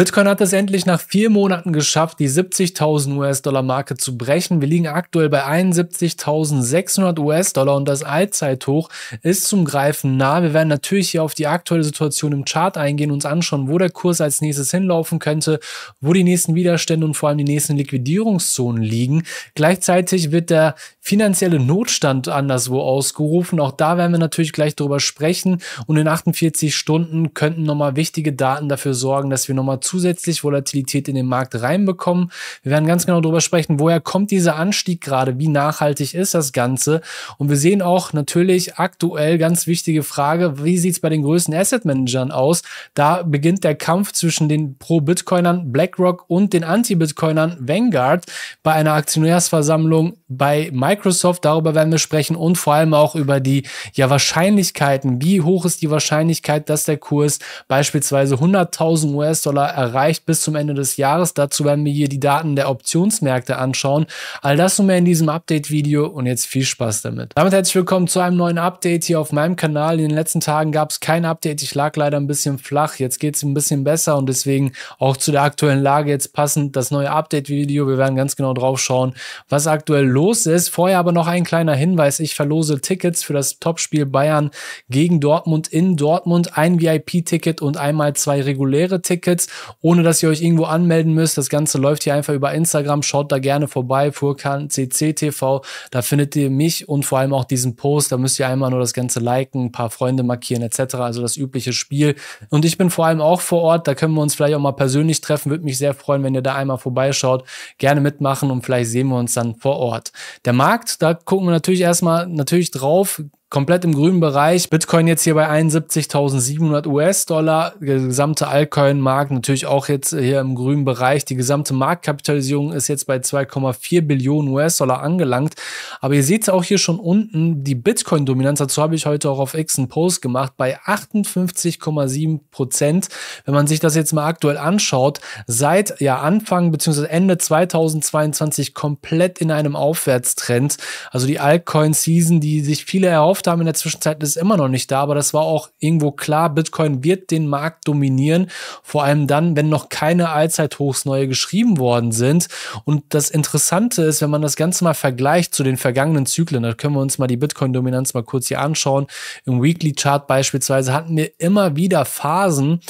Bitcoin hat es endlich nach vier Monaten geschafft, die 70.000 US-Dollar-Marke zu brechen. Wir liegen aktuell bei 71.600 US-Dollar und das Allzeithoch ist zum Greifen nah. Wir werden natürlich hier auf die aktuelle Situation im Chart eingehen, uns anschauen, wo der Kurs als nächstes hinlaufen könnte, wo die nächsten Widerstände und vor allem die nächsten Liquidierungszonen liegen. Gleichzeitig wird der finanzielle Notstand anderswo ausgerufen. Auch da werden wir natürlich gleich drüber sprechen und in 48 Stunden könnten nochmal wichtige Daten dafür sorgen, dass wir nochmal zusätzlich Volatilität in den Markt reinbekommen. Wir werden ganz genau darüber sprechen, woher kommt dieser Anstieg gerade, wie nachhaltig ist das Ganze. Und wir sehen auch natürlich aktuell ganz wichtige Frage, wie sieht es bei den größten Asset Managern aus? Da beginnt der Kampf zwischen den Pro-Bitcoinern BlackRock und den Anti-Bitcoinern Vanguard bei einer Aktionärsversammlung bei Microsoft. Darüber werden wir sprechen und vor allem auch über die ja, Wahrscheinlichkeiten. Wie hoch ist die Wahrscheinlichkeit, dass der Kurs beispielsweise 100.000 US-Dollar erreicht bis zum Ende des Jahres. Dazu werden wir hier die Daten der Optionsmärkte anschauen. All das und mehr in diesem Update-Video und jetzt viel Spaß damit. Damit herzlich willkommen zu einem neuen Update hier auf meinem Kanal. In den letzten Tagen gab es kein Update. Ich lag leider ein bisschen flach. Jetzt geht es ein bisschen besser und deswegen auch zu der aktuellen Lage jetzt passend das neue Update-Video. Wir werden ganz genau drauf schauen, was aktuell los ist. Vorher aber noch ein kleiner Hinweis. Ich verlose Tickets für das Topspiel Bayern gegen Dortmund in Dortmund. Ein VIP-Ticket und einmal zwei reguläre Tickets ohne dass ihr euch irgendwo anmelden müsst. Das Ganze läuft hier einfach über Instagram. Schaut da gerne vorbei, Furkan CCTV. Da findet ihr mich und vor allem auch diesen Post. Da müsst ihr einmal nur das Ganze liken, ein paar Freunde markieren etc. Also das übliche Spiel. Und ich bin vor allem auch vor Ort. Da können wir uns vielleicht auch mal persönlich treffen. Würde mich sehr freuen, wenn ihr da einmal vorbeischaut. Gerne mitmachen und vielleicht sehen wir uns dann vor Ort. Der Markt, da gucken wir natürlich erstmal natürlich drauf komplett im grünen Bereich. Bitcoin jetzt hier bei 71.700 US-Dollar. Der gesamte Altcoin-Markt natürlich auch jetzt hier im grünen Bereich. Die gesamte Marktkapitalisierung ist jetzt bei 2,4 Billionen US-Dollar angelangt. Aber ihr seht auch hier schon unten, die Bitcoin-Dominanz, dazu habe ich heute auch auf X einen Post gemacht, bei 58,7 Prozent. Wenn man sich das jetzt mal aktuell anschaut, seit ja Anfang bzw. Ende 2022 komplett in einem Aufwärtstrend. Also die Altcoin-Season, die sich viele erhoffen, gekauft haben in der Zwischenzeit, ist immer noch nicht da, aber das war auch irgendwo klar, Bitcoin wird den Markt dominieren, vor allem dann, wenn noch keine Allzeithochs neue geschrieben worden sind. Und das Interessante ist, wenn man das Ganze mal vergleicht zu den vergangenen Zyklen, da können wir uns mal die Bitcoin-Dominanz mal kurz hier anschauen. Im Weekly-Chart beispielsweise hatten wir immer wieder Phasen,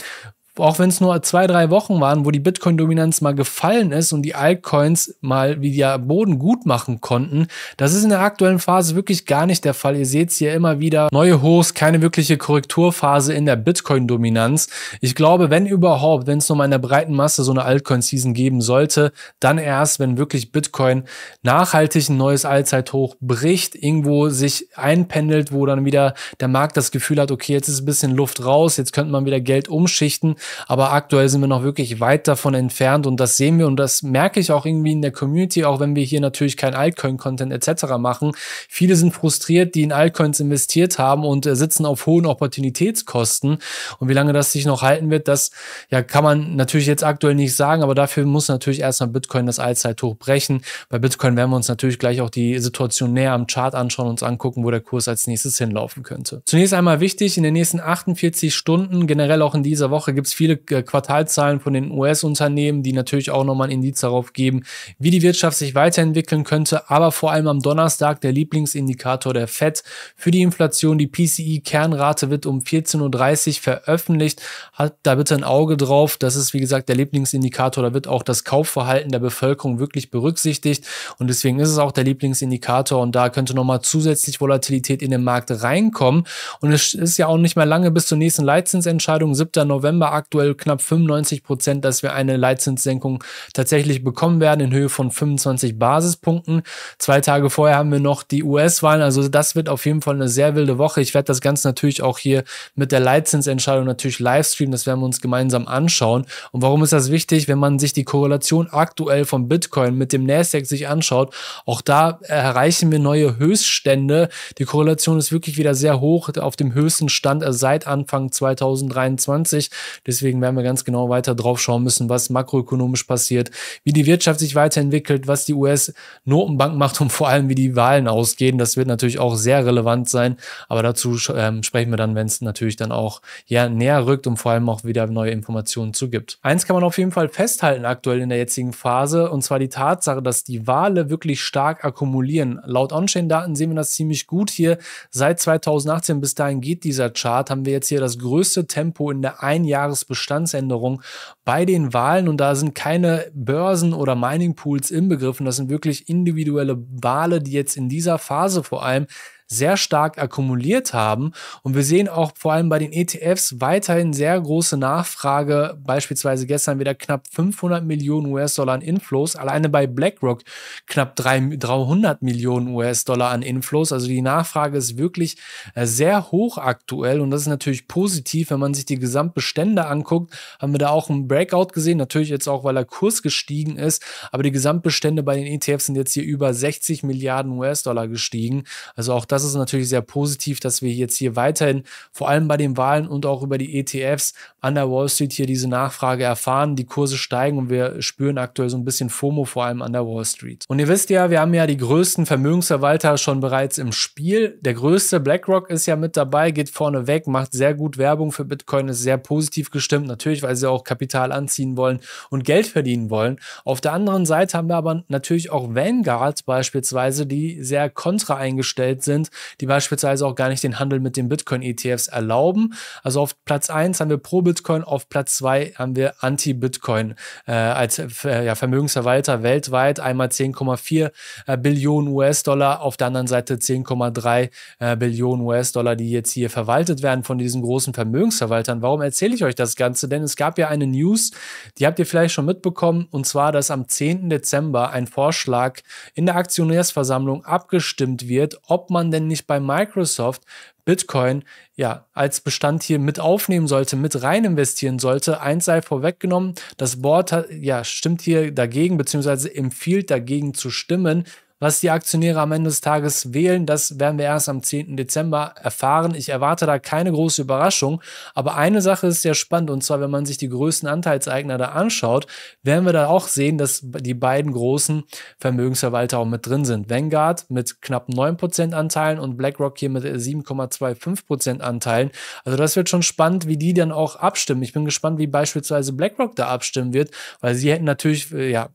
auch wenn es nur zwei, drei Wochen waren, wo die Bitcoin-Dominanz mal gefallen ist und die Altcoins mal wieder Boden gut machen konnten, das ist in der aktuellen Phase wirklich gar nicht der Fall. Ihr seht es hier immer wieder, neue Hochs, keine wirkliche Korrekturphase in der Bitcoin-Dominanz. Ich glaube, wenn überhaupt, wenn es nur mal in der breiten Masse so eine Altcoin-Season geben sollte, dann erst, wenn wirklich Bitcoin nachhaltig ein neues Allzeithoch bricht, irgendwo sich einpendelt, wo dann wieder der Markt das Gefühl hat, okay, jetzt ist ein bisschen Luft raus, jetzt könnte man wieder Geld umschichten. Aber aktuell sind wir noch wirklich weit davon entfernt und das sehen wir und das merke ich auch irgendwie in der Community, auch wenn wir hier natürlich kein Altcoin-Content etc. machen. Viele sind frustriert, die in Altcoins investiert haben und äh, sitzen auf hohen Opportunitätskosten. Und wie lange das sich noch halten wird, das ja, kann man natürlich jetzt aktuell nicht sagen, aber dafür muss natürlich erstmal Bitcoin das Allzeithoch brechen. Bei Bitcoin werden wir uns natürlich gleich auch die Situation näher am Chart anschauen und uns angucken, wo der Kurs als nächstes hinlaufen könnte. Zunächst einmal wichtig, in den nächsten 48 Stunden, generell auch in dieser Woche, gibt es viele äh, Quartalzahlen von den US-Unternehmen, die natürlich auch nochmal ein Indiz darauf geben, wie die Wirtschaft sich weiterentwickeln könnte. Aber vor allem am Donnerstag der Lieblingsindikator der FED für die Inflation. Die PCI-Kernrate wird um 14.30 Uhr veröffentlicht. Hat da bitte ein Auge drauf. Das ist, wie gesagt, der Lieblingsindikator. Da wird auch das Kaufverhalten der Bevölkerung wirklich berücksichtigt. Und deswegen ist es auch der Lieblingsindikator. Und da könnte nochmal zusätzlich Volatilität in den Markt reinkommen. Und es ist ja auch nicht mehr lange bis zur nächsten Leitzinsentscheidung, 7. November aktuell knapp 95 Prozent, dass wir eine Leitzinssenkung tatsächlich bekommen werden in Höhe von 25 Basispunkten. Zwei Tage vorher haben wir noch die US-Wahlen. Also das wird auf jeden Fall eine sehr wilde Woche. Ich werde das Ganze natürlich auch hier mit der Leitzinsentscheidung natürlich live streamen. Das werden wir uns gemeinsam anschauen. Und warum ist das wichtig? Wenn man sich die Korrelation aktuell von Bitcoin mit dem Nasdaq sich anschaut, auch da erreichen wir neue Höchststände. Die Korrelation ist wirklich wieder sehr hoch auf dem höchsten Stand seit Anfang 2023. Deswegen werden wir ganz genau weiter drauf schauen müssen, was makroökonomisch passiert, wie die Wirtschaft sich weiterentwickelt, was die US-Notenbank macht und vor allem, wie die Wahlen ausgehen. Das wird natürlich auch sehr relevant sein. Aber dazu ähm, sprechen wir dann, wenn es natürlich dann auch ja, näher rückt und vor allem auch wieder neue Informationen zu gibt. Eins kann man auf jeden Fall festhalten aktuell in der jetzigen Phase und zwar die Tatsache, dass die Wale wirklich stark akkumulieren. Laut On-Chain-Daten sehen wir das ziemlich gut hier. Seit 2018 bis dahin geht dieser Chart, haben wir jetzt hier das größte Tempo in der Einjahres- Jahresbestandsänderung bei den Wahlen und da sind keine Börsen oder Mining Pools inbegriffen. Das sind wirklich individuelle Wale, die jetzt in dieser Phase vor allem sehr stark akkumuliert haben. Und wir sehen auch vor allem bei den ETFs weiterhin sehr große Nachfrage. Beispielsweise gestern wieder knapp 500 Millionen US-Dollar an Inflows. Alleine bei BlackRock knapp 300 Millionen US-Dollar an Inflows. Also die Nachfrage ist wirklich äh, sehr hoch aktuell. Und das ist natürlich positiv, wenn man sich die Gesamtbestände anguckt. Haben wir da auch einen Breakout gesehen. Natürlich jetzt auch, weil der Kurs gestiegen ist. Aber die Gesamtbestände bei den ETFs sind jetzt hier über 60 Milliarden US-Dollar gestiegen. Also auch das das ist natürlich sehr positiv, dass wir jetzt hier weiterhin, vor allem bei den Wahlen und auch über die ETFs an der Wall Street hier diese Nachfrage erfahren. Die Kurse steigen und wir spüren aktuell so ein bisschen FOMO, vor allem an der Wall Street. Und ihr wisst ja, wir haben ja die größten Vermögensverwalter schon bereits im Spiel. Der größte BlackRock ist ja mit dabei, geht vorne weg, macht sehr gut Werbung für Bitcoin, ist sehr positiv gestimmt, natürlich, weil sie auch Kapital anziehen wollen und Geld verdienen wollen. Auf der anderen Seite haben wir aber natürlich auch Vanguard beispielsweise, die sehr kontra eingestellt sind die beispielsweise auch gar nicht den Handel mit den Bitcoin-ETFs erlauben. Also auf Platz 1 haben wir Pro-Bitcoin, auf Platz 2 haben wir Anti-Bitcoin äh, als äh, ja, Vermögensverwalter weltweit. Einmal 10,4 äh, Billionen US-Dollar, auf der anderen Seite 10,3 äh, Billionen US-Dollar, die jetzt hier verwaltet werden von diesen großen Vermögensverwaltern. Warum erzähle ich euch das Ganze? Denn es gab ja eine News, die habt ihr vielleicht schon mitbekommen, und zwar, dass am 10. Dezember ein Vorschlag in der Aktionärsversammlung abgestimmt wird, ob man denn denn nicht bei Microsoft Bitcoin ja als Bestand hier mit aufnehmen sollte, mit rein investieren sollte. Eins sei vorweggenommen, das Board hat, ja, stimmt hier dagegen, beziehungsweise empfiehlt dagegen zu stimmen. Was die Aktionäre am Ende des Tages wählen, das werden wir erst am 10. Dezember erfahren. Ich erwarte da keine große Überraschung. Aber eine Sache ist sehr spannend, und zwar, wenn man sich die größten Anteilseigner da anschaut, werden wir da auch sehen, dass die beiden großen Vermögensverwalter auch mit drin sind. Vanguard mit knapp 9% Anteilen und BlackRock hier mit 7,25% Anteilen. Also das wird schon spannend, wie die dann auch abstimmen. Ich bin gespannt, wie beispielsweise BlackRock da abstimmen wird, weil sie hätten natürlich äh, ja,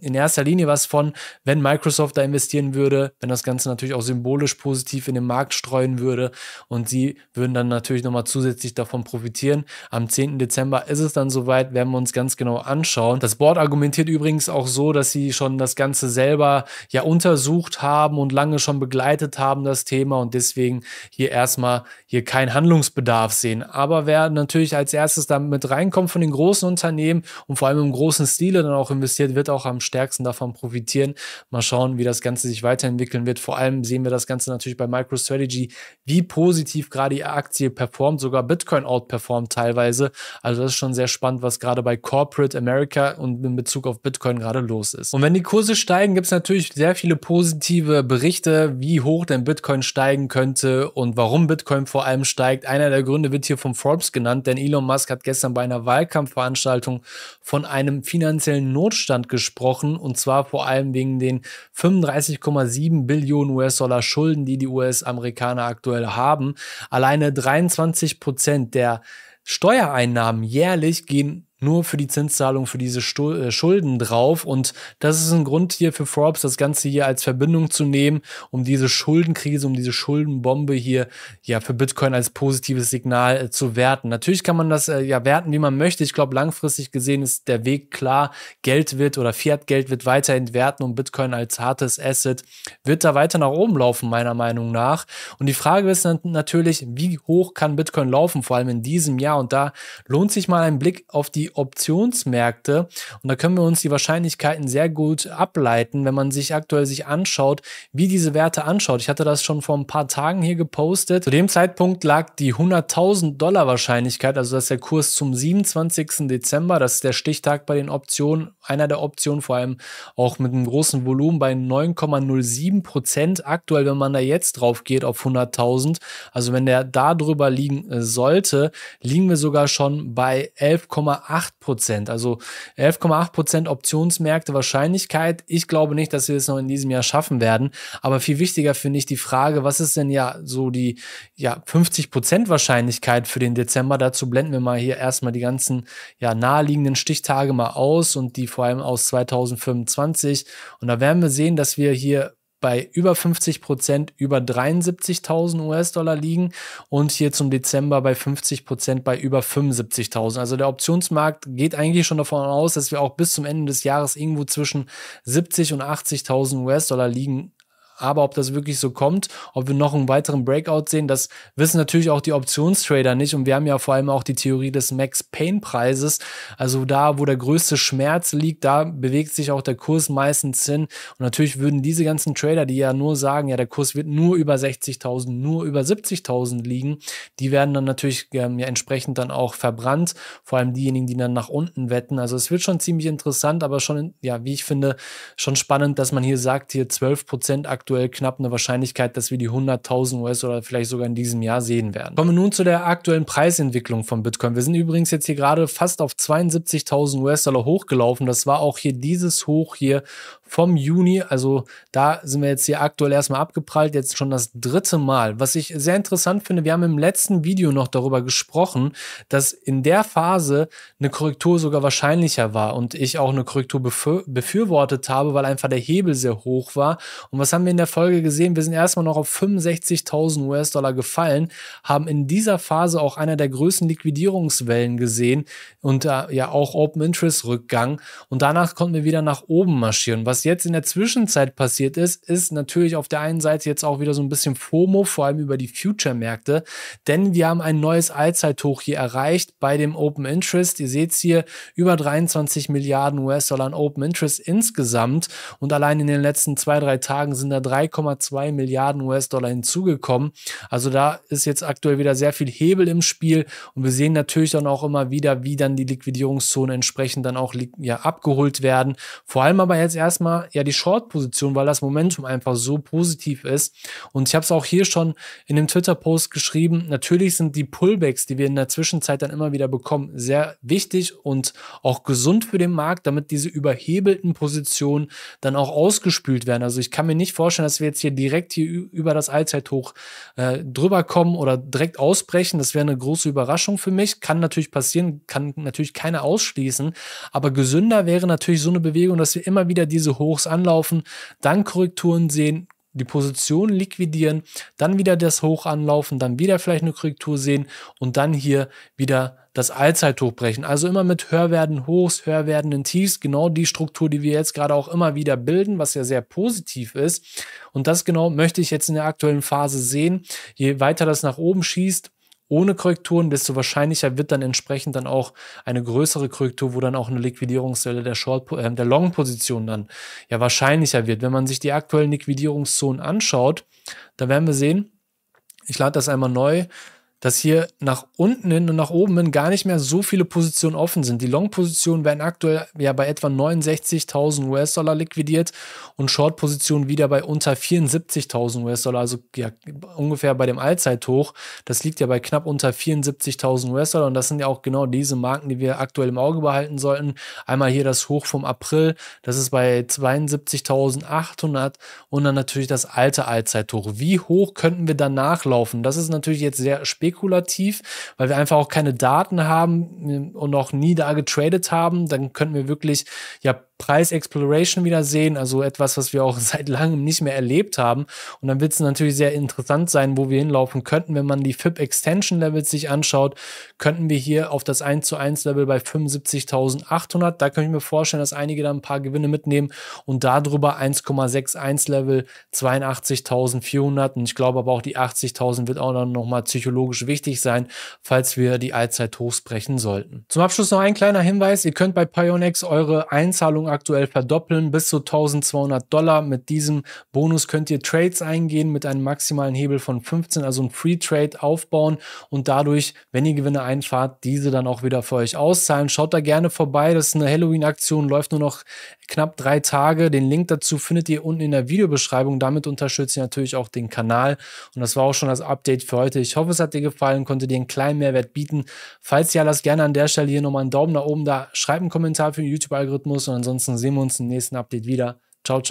in erster Linie was von, wenn Microsoft Microsoft da investieren würde, wenn das Ganze natürlich auch symbolisch positiv in den Markt streuen würde und sie würden dann natürlich nochmal zusätzlich davon profitieren. Am 10. Dezember ist es dann soweit, werden wir uns ganz genau anschauen. Das Board argumentiert übrigens auch so, dass sie schon das Ganze selber ja untersucht haben und lange schon begleitet haben, das Thema und deswegen hier erstmal hier keinen Handlungsbedarf sehen. Aber wer natürlich als erstes da mit reinkommt von den großen Unternehmen und vor allem im großen Stile dann auch investiert, wird auch am stärksten davon profitieren. Mal schauen, wie das Ganze sich weiterentwickeln wird. Vor allem sehen wir das Ganze natürlich bei MicroStrategy, wie positiv gerade die Aktie performt, sogar Bitcoin outperformt teilweise. Also das ist schon sehr spannend, was gerade bei Corporate America und in Bezug auf Bitcoin gerade los ist. Und wenn die Kurse steigen, gibt es natürlich sehr viele positive Berichte, wie hoch denn Bitcoin steigen könnte und warum Bitcoin vor allem steigt. Einer der Gründe wird hier von Forbes genannt, denn Elon Musk hat gestern bei einer Wahlkampfveranstaltung von einem finanziellen Notstand gesprochen und zwar vor allem wegen den 5 35,7 Billionen US-Dollar Schulden, die die US-Amerikaner aktuell haben. Alleine 23 Prozent der Steuereinnahmen jährlich gehen nur für die Zinszahlung für diese äh, Schulden drauf. Und das ist ein Grund hier für Forbes, das Ganze hier als Verbindung zu nehmen, um diese Schuldenkrise, um diese Schuldenbombe hier ja für Bitcoin als positives Signal äh, zu werten. Natürlich kann man das äh, ja werten, wie man möchte. Ich glaube, langfristig gesehen ist der Weg klar. Geld wird oder Fiat-Geld wird weiter entwerten und Bitcoin als hartes Asset wird da weiter nach oben laufen, meiner Meinung nach. Und die Frage ist natürlich, wie hoch kann Bitcoin laufen, vor allem in diesem Jahr? Und da lohnt sich mal ein Blick auf die Optionsmärkte. Und da können wir uns die Wahrscheinlichkeiten sehr gut ableiten, wenn man sich aktuell sich anschaut, wie diese Werte anschaut. Ich hatte das schon vor ein paar Tagen hier gepostet. Zu dem Zeitpunkt lag die 100.000 Dollar Wahrscheinlichkeit, also dass der Kurs zum 27. Dezember, das ist der Stichtag bei den Optionen, einer der Optionen vor allem auch mit einem großen Volumen bei 9,07 Prozent aktuell, wenn man da jetzt drauf geht auf 100.000. Also wenn der da drüber liegen sollte, liegen wir sogar schon bei 11,8 11,8 Prozent. Also 11,8 Prozent Optionsmärkte Wahrscheinlichkeit. Ich glaube nicht, dass wir es das noch in diesem Jahr schaffen werden. Aber viel wichtiger finde ich die Frage, was ist denn ja so die ja, 50 Prozent Wahrscheinlichkeit für den Dezember? Dazu blenden wir mal hier erstmal die ganzen ja, naheliegenden Stichtage mal aus und die vor allem aus 2025. Und da werden wir sehen, dass wir hier bei über 50 Prozent über 73.000 US-Dollar liegen und hier zum Dezember bei 50 Prozent bei über 75.000. Also der Optionsmarkt geht eigentlich schon davon aus, dass wir auch bis zum Ende des Jahres irgendwo zwischen 70 und 80.000 US-Dollar liegen aber ob das wirklich so kommt, ob wir noch einen weiteren Breakout sehen, das wissen natürlich auch die Optionstrader nicht. Und wir haben ja vor allem auch die Theorie des Max-Pain-Preises. Also da, wo der größte Schmerz liegt, da bewegt sich auch der Kurs meistens hin. Und natürlich würden diese ganzen Trader, die ja nur sagen, ja, der Kurs wird nur über 60.000, nur über 70.000 liegen, die werden dann natürlich ähm, ja entsprechend dann auch verbrannt. Vor allem diejenigen, die dann nach unten wetten. Also es wird schon ziemlich interessant, aber schon, ja, wie ich finde, schon spannend, dass man hier sagt, hier 12% aktuell aktuell knapp eine Wahrscheinlichkeit, dass wir die 100.000 US-Dollar vielleicht sogar in diesem Jahr sehen werden. Kommen wir nun zu der aktuellen Preisentwicklung von Bitcoin. Wir sind übrigens jetzt hier gerade fast auf 72.000 US-Dollar hochgelaufen. Das war auch hier dieses Hoch hier vom Juni. Also da sind wir jetzt hier aktuell erstmal abgeprallt, jetzt schon das dritte Mal. Was ich sehr interessant finde, wir haben im letzten Video noch darüber gesprochen, dass in der Phase eine Korrektur sogar wahrscheinlicher war und ich auch eine Korrektur befürwortet habe, weil einfach der Hebel sehr hoch war. Und was haben wir in der Folge gesehen? Wir sind erstmal noch auf 65.000 US-Dollar gefallen, haben in dieser Phase auch einer der größten Liquidierungswellen gesehen und äh, ja auch Open Interest Rückgang. Und danach konnten wir wieder nach oben marschieren, was was jetzt in der Zwischenzeit passiert ist, ist natürlich auf der einen Seite jetzt auch wieder so ein bisschen FOMO, vor allem über die Future-Märkte, denn wir haben ein neues Allzeithoch hier erreicht bei dem Open Interest. Ihr seht es hier, über 23 Milliarden US-Dollar an Open Interest insgesamt und allein in den letzten zwei, drei Tagen sind da 3,2 Milliarden US-Dollar hinzugekommen. Also da ist jetzt aktuell wieder sehr viel Hebel im Spiel und wir sehen natürlich dann auch immer wieder, wie dann die Liquidierungszonen entsprechend dann auch ja, abgeholt werden. Vor allem aber jetzt erstmal immer ja die Short-Position, weil das Momentum einfach so positiv ist. Und ich habe es auch hier schon in dem Twitter-Post geschrieben. Natürlich sind die Pullbacks, die wir in der Zwischenzeit dann immer wieder bekommen, sehr wichtig und auch gesund für den Markt, damit diese überhebelten Positionen dann auch ausgespült werden. Also ich kann mir nicht vorstellen, dass wir jetzt hier direkt hier über das Allzeithoch äh, drüber kommen oder direkt ausbrechen. Das wäre eine große Überraschung für mich. Kann natürlich passieren, kann natürlich keiner ausschließen. Aber gesünder wäre natürlich so eine Bewegung, dass wir immer wieder diese Hochs anlaufen, dann Korrekturen sehen, die Position liquidieren, dann wieder das Hoch anlaufen, dann wieder vielleicht eine Korrektur sehen und dann hier wieder das Allzeithoch brechen. Also immer mit höher werden Hochs, höher werdenden Tiefs, genau die Struktur, die wir jetzt gerade auch immer wieder bilden, was ja sehr positiv ist. Und das genau möchte ich jetzt in der aktuellen Phase sehen. Je weiter das nach oben schießt, ohne Korrekturen, desto wahrscheinlicher wird dann entsprechend dann auch eine größere Korrektur, wo dann auch eine Liquidierungswelle der Short, äh, der Long-Position dann ja wahrscheinlicher wird. Wenn man sich die aktuellen Liquidierungszonen anschaut, da werden wir sehen, ich lade das einmal neu, dass hier nach unten hin und nach oben hin gar nicht mehr so viele Positionen offen sind. Die Long-Positionen werden aktuell ja bei etwa 69.000 US-Dollar liquidiert und Short-Positionen wieder bei unter 74.000 US-Dollar, also ja, ungefähr bei dem Allzeithoch. Das liegt ja bei knapp unter 74.000 US-Dollar und das sind ja auch genau diese Marken, die wir aktuell im Auge behalten sollten. Einmal hier das Hoch vom April, das ist bei 72.800 und dann natürlich das alte Allzeithoch. Wie hoch könnten wir danach laufen? Das ist natürlich jetzt sehr spät spekulativ, weil wir einfach auch keine Daten haben äh, und noch nie da getradet haben. Dann könnten wir wirklich ja Preisexploration wieder sehen, also etwas, was wir auch seit langem nicht mehr erlebt haben. Und dann wird es natürlich sehr interessant sein, wo wir hinlaufen könnten. Wenn man die FIP Extension Levels sich anschaut, könnten wir hier auf das 1 zu 1 Level bei 75.800. Da könnte ich mir vorstellen, dass einige da ein paar Gewinne mitnehmen und darüber 1,61 Level 82.400. Und ich glaube aber auch die 80.000 wird auch noch mal psychologisch wichtig sein, falls wir die Allzeit hochsprechen sollten. Zum Abschluss noch ein kleiner Hinweis. Ihr könnt bei Pionex eure Einzahlung aktuell verdoppeln bis zu 1200 Dollar. Mit diesem Bonus könnt ihr Trades eingehen mit einem maximalen Hebel von 15, also ein Free Trade aufbauen und dadurch, wenn ihr Gewinne einfahrt, diese dann auch wieder für euch auszahlen. Schaut da gerne vorbei. Das ist eine Halloween-Aktion, läuft nur noch knapp drei Tage. Den Link dazu findet ihr unten in der Videobeschreibung. Damit unterstützt ihr natürlich auch den Kanal. Und das war auch schon das Update für heute. Ich hoffe, es hat dir gefallen, konnte dir einen kleinen Mehrwert bieten. Falls ja, lasst gerne an der Stelle hier nochmal einen Daumen nach oben da. Schreibt einen Kommentar für den YouTube-Algorithmus und ansonsten sehen wir uns im nächsten Update wieder. Ciao, ciao.